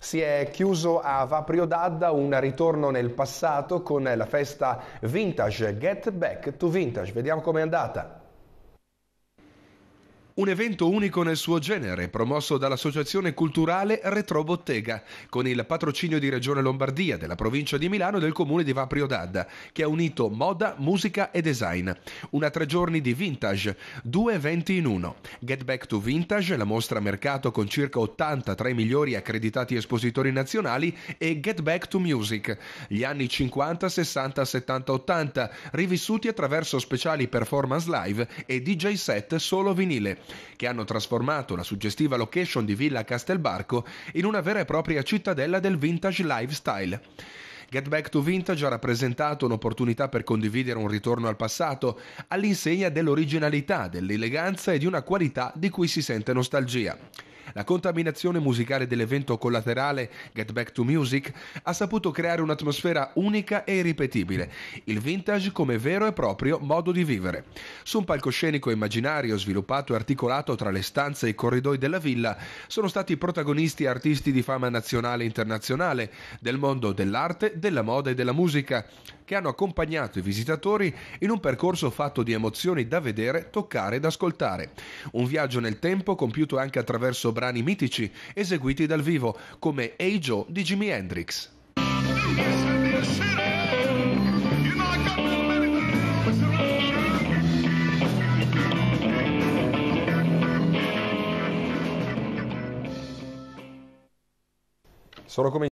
Si è chiuso a Vaprio Dadda un ritorno nel passato con la festa vintage Get Back to Vintage. Vediamo com'è andata un evento unico nel suo genere, promosso dall'Associazione Culturale Retro Bottega, con il patrocinio di Regione Lombardia, della provincia di Milano e del comune di Vaprio d'Adda, che ha unito moda, musica e design. Una tre giorni di vintage, due eventi in uno. Get Back to Vintage, la mostra mercato con circa 80 tra i migliori accreditati espositori nazionali, e Get Back to Music, gli anni 50, 60, 70, 80, rivissuti attraverso speciali performance live e DJ set solo vinile che hanno trasformato la suggestiva location di Villa Castelbarco in una vera e propria cittadella del vintage lifestyle. Get Back to Vintage ha rappresentato un'opportunità per condividere un ritorno al passato, all'insegna dell'originalità, dell'eleganza e di una qualità di cui si sente nostalgia. La contaminazione musicale dell'evento collaterale Get Back to Music ha saputo creare un'atmosfera unica e irripetibile, il vintage come vero e proprio modo di vivere. Su un palcoscenico immaginario sviluppato e articolato tra le stanze e i corridoi della villa sono stati protagonisti artisti di fama nazionale e internazionale, del mondo dell'arte, della moda e della musica, che hanno accompagnato i visitatori in un percorso fatto di emozioni da vedere, toccare ed ascoltare. Un viaggio nel tempo compiuto anche attraverso brani mitici eseguiti dal vivo, come Hey Joe di Jimi Hendrix. Sono come